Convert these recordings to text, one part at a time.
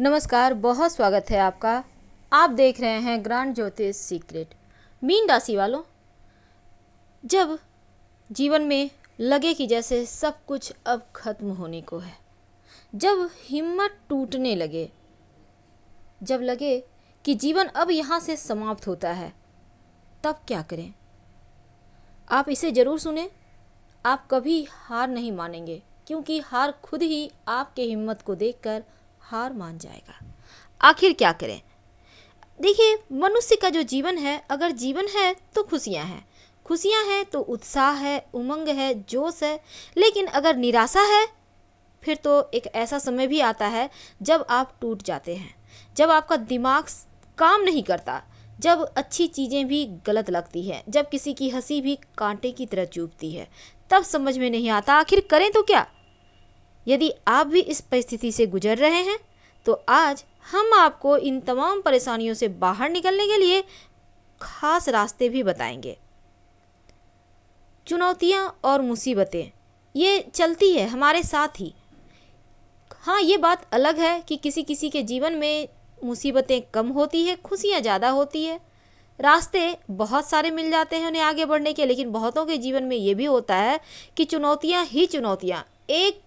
नमस्कार बहुत स्वागत है आपका आप देख रहे हैं ग्रांड ज्योतिष सीक्रेट मीन राशि वालों जब जीवन में लगे कि जैसे सब कुछ अब खत्म होने को है जब हिम्मत टूटने लगे जब लगे कि जीवन अब यहाँ से समाप्त होता है तब क्या करें आप इसे ज़रूर सुने आप कभी हार नहीं मानेंगे क्योंकि हार खुद ही आपके हिम्मत को देखकर कर हार मान जाएगा आखिर क्या करें देखिए मनुष्य का जो जीवन है अगर जीवन है तो खुशियाँ हैं खुशियाँ हैं तो उत्साह है उमंग है जोश है लेकिन अगर निराशा है फिर तो एक ऐसा समय भी आता है जब आप टूट जाते हैं जब आपका दिमाग काम नहीं करता जब अच्छी चीज़ें भी गलत लगती हैं जब किसी की हंसी भी कांटे की तरह चूबती है तब समझ में नहीं आता आखिर करें तो क्या यदि आप भी इस परिस्थिति से गुजर रहे हैं तो आज हम आपको इन तमाम परेशानियों से बाहर निकलने के लिए खास रास्ते भी बताएंगे चुनौतियाँ और मुसीबतें ये चलती है हमारे साथ ही हाँ ये बात अलग है कि किसी किसी के जीवन में मुसीबतें कम होती है खुशियाँ ज़्यादा होती है रास्ते बहुत सारे मिल जाते हैं उन्हें आगे बढ़ने के लेकिन बहुतों के जीवन में ये भी होता है कि चुनौतियाँ ही चुनौतियाँ एक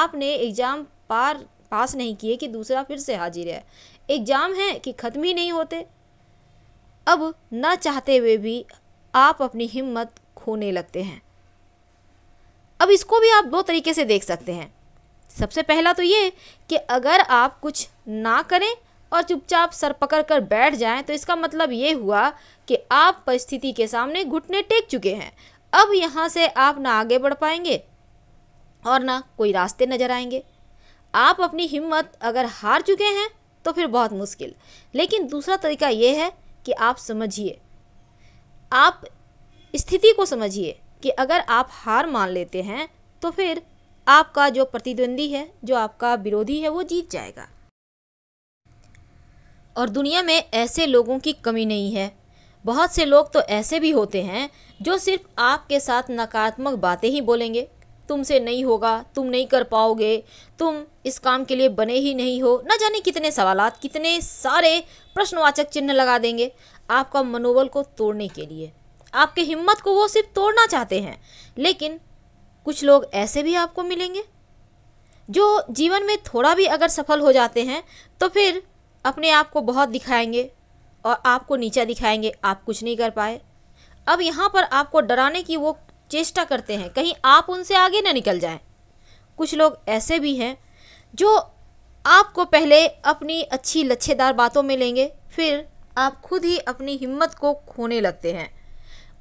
आपने एग्ज़ाम पार पास नहीं किए कि दूसरा फिर से हाजिर है एग्ज़ाम है कि ख़त्म ही नहीं होते अब ना चाहते हुए भी आप अपनी हिम्मत खोने लगते हैं अब इसको भी आप दो तरीके से देख सकते हैं सबसे पहला तो ये कि अगर आप कुछ ना करें और चुपचाप सर पकड़ कर बैठ जाएं तो इसका मतलब ये हुआ कि आप परिस्थिति के सामने घुटने टेक चुके हैं अब यहाँ से आप ना आगे बढ़ पाएंगे और ना कोई रास्ते नज़र आएंगे आप अपनी हिम्मत अगर हार चुके हैं तो फिर बहुत मुश्किल लेकिन दूसरा तरीका ये है कि आप समझिए आप स्थिति को समझिए कि अगर आप हार मान लेते हैं तो फिर आपका जो प्रतिद्वंदी है जो आपका विरोधी है वो जीत जाएगा और दुनिया में ऐसे लोगों की कमी नहीं है बहुत से लोग तो ऐसे भी होते हैं जो सिर्फ आपके साथ नकारात्मक बातें ही बोलेंगे तुमसे नहीं होगा तुम नहीं कर पाओगे तुम इस काम के लिए बने ही नहीं हो न जाने कितने सवालात कितने सारे प्रश्नवाचक चिन्ह लगा देंगे आपका मनोबल को तोड़ने के लिए आपके हिम्मत को वो सिर्फ तोड़ना चाहते हैं लेकिन कुछ लोग ऐसे भी आपको मिलेंगे जो जीवन में थोड़ा भी अगर सफल हो जाते हैं तो फिर अपने आप को बहुत दिखाएंगे और आपको नीचा दिखाएंगे आप कुछ नहीं कर पाए अब यहाँ पर आपको डराने की वो चेष्टा करते हैं कहीं आप उनसे आगे ना निकल जाएं कुछ लोग ऐसे भी हैं जो आपको पहले अपनी अच्छी लच्छेदार बातों में लेंगे फिर आप खुद ही अपनी हिम्मत को खोने लगते हैं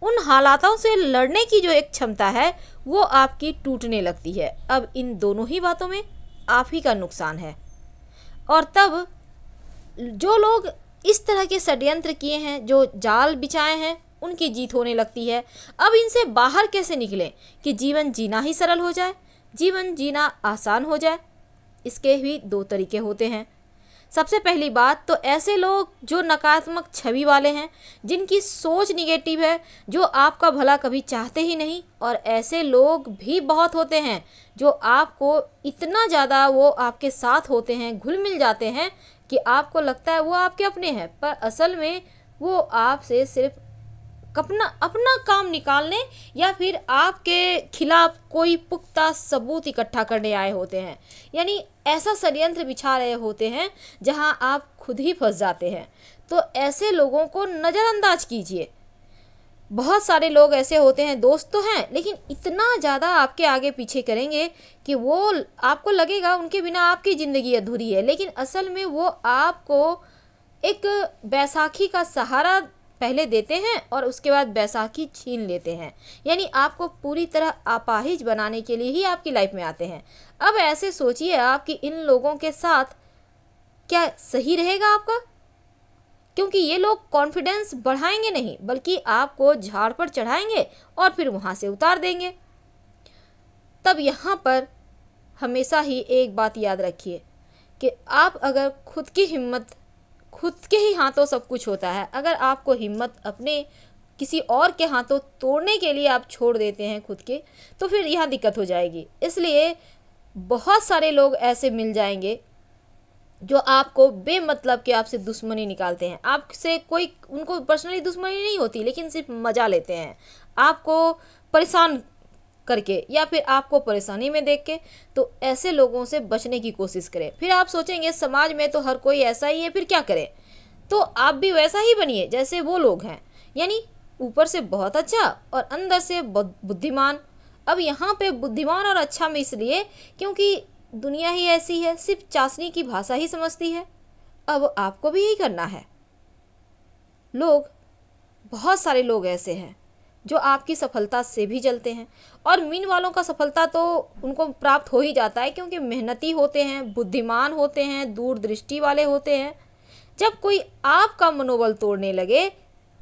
उन हालातों से लड़ने की जो एक क्षमता है वो आपकी टूटने लगती है अब इन दोनों ही बातों में आप ही का नुकसान है और तब जो लोग इस तरह के षड्यंत्र किए हैं जो जाल बिछाए हैं उनकी जीत होने लगती है अब इनसे बाहर कैसे निकलें कि जीवन जीना ही सरल हो जाए जीवन जीना आसान हो जाए इसके भी दो तरीके होते हैं सबसे पहली बात तो ऐसे लोग जो नकारात्मक छवि वाले हैं जिनकी सोच निगेटिव है जो आपका भला कभी चाहते ही नहीं और ऐसे लोग भी बहुत होते हैं जो आपको इतना ज़्यादा वो आपके साथ होते हैं घुल मिल जाते हैं कि आपको लगता है वो आपके अपने हैं पर असल में वो आपसे सिर्फ अपना अपना काम निकालने या फिर आपके खिलाफ कोई पुख्ता सबूत इकट्ठा करने आए होते हैं यानी ऐसा षडयंत्र बिछा रहे होते हैं जहां आप खुद ही फंस जाते हैं तो ऐसे लोगों को नज़रअंदाज कीजिए बहुत सारे लोग ऐसे होते हैं दोस्त तो हैं लेकिन इतना ज़्यादा आपके आगे पीछे करेंगे कि वो आपको लगेगा उनके बिना आपकी ज़िंदगी अधूरी है लेकिन असल में वो आपको एक बैसाखी का सहारा पहले देते हैं और उसके बाद बैसाखी छीन लेते हैं यानी आपको पूरी तरह अपाहिज बनाने के लिए ही आपकी लाइफ में आते हैं अब ऐसे सोचिए आप कि इन लोगों के साथ क्या सही रहेगा आपका क्योंकि ये लोग कॉन्फिडेंस बढ़ाएंगे नहीं बल्कि आपको झाड़ पर चढ़ाएंगे और फिर वहाँ से उतार देंगे तब यहाँ पर हमेशा ही एक बात याद रखिए कि आप अगर खुद की हिम्मत खुद के ही हाथों सब कुछ होता है अगर आपको हिम्मत अपने किसी और के हाथों तोड़ने के लिए आप छोड़ देते हैं खुद के तो फिर यहाँ दिक्कत हो जाएगी इसलिए बहुत सारे लोग ऐसे मिल जाएंगे जो आपको बेमतलब के आपसे दुश्मनी निकालते हैं आपसे कोई उनको पर्सनली दुश्मनी नहीं होती लेकिन सिर्फ मज़ा लेते हैं आपको परेशान करके या फिर आपको परेशानी में देख के तो ऐसे लोगों से बचने की कोशिश करें फिर आप सोचेंगे समाज में तो हर कोई ऐसा ही है फिर क्या करें तो आप भी वैसा ही बनिए जैसे वो लोग हैं यानी ऊपर से बहुत अच्छा और अंदर से बुद्धिमान अब यहाँ पे बुद्धिमान और अच्छा में इसलिए क्योंकि दुनिया ही ऐसी है सिर्फ चाशनी की भाषा ही समझती है अब आपको भी यही करना है लोग बहुत सारे लोग ऐसे हैं जो आपकी सफलता से भी जलते हैं और मीन वालों का सफलता तो उनको प्राप्त हो ही जाता है क्योंकि मेहनती होते हैं बुद्धिमान होते हैं दूरदृष्टि वाले होते हैं जब कोई आपका मनोबल तोड़ने लगे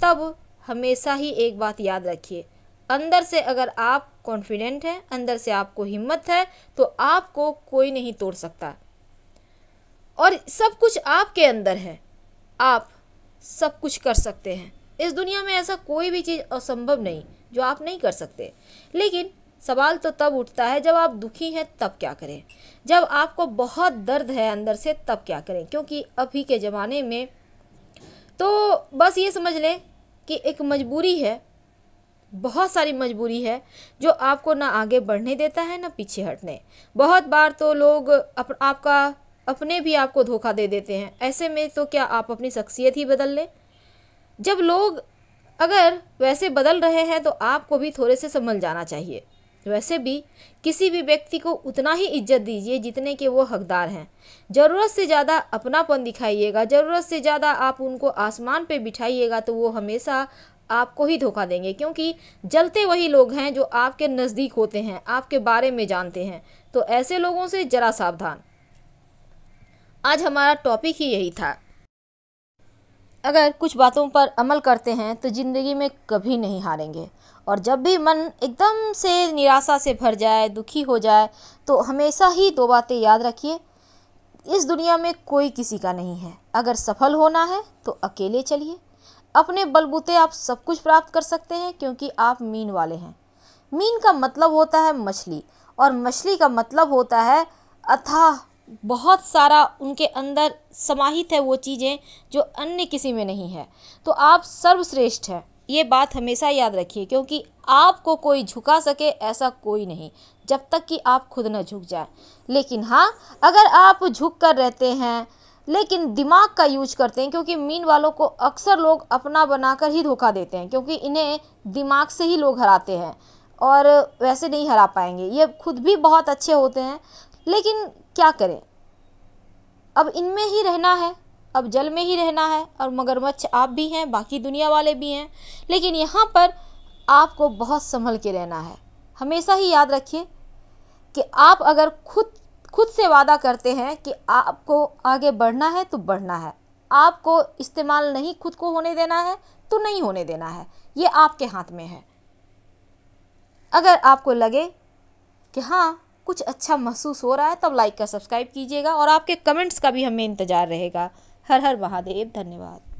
तब हमेशा ही एक बात याद रखिए अंदर से अगर आप कॉन्फिडेंट हैं अंदर से आपको हिम्मत है तो आपको कोई नहीं तोड़ सकता और सब कुछ आपके अंदर है आप सब कुछ कर सकते हैं इस दुनिया में ऐसा कोई भी चीज़ असंभव नहीं जो आप नहीं कर सकते लेकिन सवाल तो तब उठता है जब आप दुखी हैं तब क्या करें जब आपको बहुत दर्द है अंदर से तब क्या करें क्योंकि अभी के ज़माने में तो बस ये समझ लें कि एक मजबूरी है बहुत सारी मजबूरी है जो आपको ना आगे बढ़ने देता है ना पीछे हटने बहुत बार तो लोग अप, आपका अपने भी आपको धोखा दे देते हैं ऐसे में तो क्या आप अपनी शख्सियत ही बदल लें जब लोग अगर वैसे बदल रहे हैं तो आपको भी थोड़े से संभल जाना चाहिए वैसे भी किसी भी व्यक्ति को उतना ही इज्जत दीजिए जितने के वो हकदार हैं ज़रूरत से ज़्यादा अपनापन दिखाइएगा ज़रूरत से ज़्यादा आप उनको आसमान पे बिठाइएगा तो वो हमेशा आपको ही धोखा देंगे क्योंकि जलते वही लोग हैं जो आपके नज़दीक होते हैं आपके बारे में जानते हैं तो ऐसे लोगों से ज़रा सावधान आज हमारा टॉपिक ही यही था अगर कुछ बातों पर अमल करते हैं तो ज़िंदगी में कभी नहीं हारेंगे और जब भी मन एकदम से निराशा से भर जाए दुखी हो जाए तो हमेशा ही दो बातें याद रखिए इस दुनिया में कोई किसी का नहीं है अगर सफल होना है तो अकेले चलिए अपने बलबूते आप सब कुछ प्राप्त कर सकते हैं क्योंकि आप मीन वाले हैं मीन का मतलब होता है मछली और मछली का मतलब होता है अथाह बहुत सारा उनके अंदर समाहित है वो चीज़ें जो अन्य किसी में नहीं है तो आप सर्वश्रेष्ठ हैं ये बात हमेशा याद रखिए क्योंकि आपको कोई झुका सके ऐसा कोई नहीं जब तक कि आप खुद ना झुक जाए लेकिन हाँ अगर आप झुक कर रहते हैं लेकिन दिमाग का यूज करते हैं क्योंकि मीन वालों को अक्सर लोग अपना बनाकर ही धोखा देते हैं क्योंकि इन्हें दिमाग से ही लोग हराते हैं और वैसे नहीं हरा पाएंगे ये खुद भी बहुत अच्छे होते हैं लेकिन क्या करें अब इनमें ही रहना है अब जल में ही रहना है और मगरमच्छ आप भी हैं बाकी दुनिया वाले भी हैं लेकिन यहाँ पर आपको बहुत संभल के रहना है हमेशा ही याद रखिए कि आप अगर खुद खुद से वादा करते हैं कि आपको आगे बढ़ना है तो बढ़ना है आपको इस्तेमाल नहीं खुद को होने देना है तो नहीं होने देना है ये आपके हाथ में है अगर आपको लगे कि हाँ कुछ अच्छा महसूस हो रहा है तब लाइक का सब्सक्राइब कीजिएगा और आपके कमेंट्स का भी हमें इंतज़ार रहेगा हर हर महादेव धन्यवाद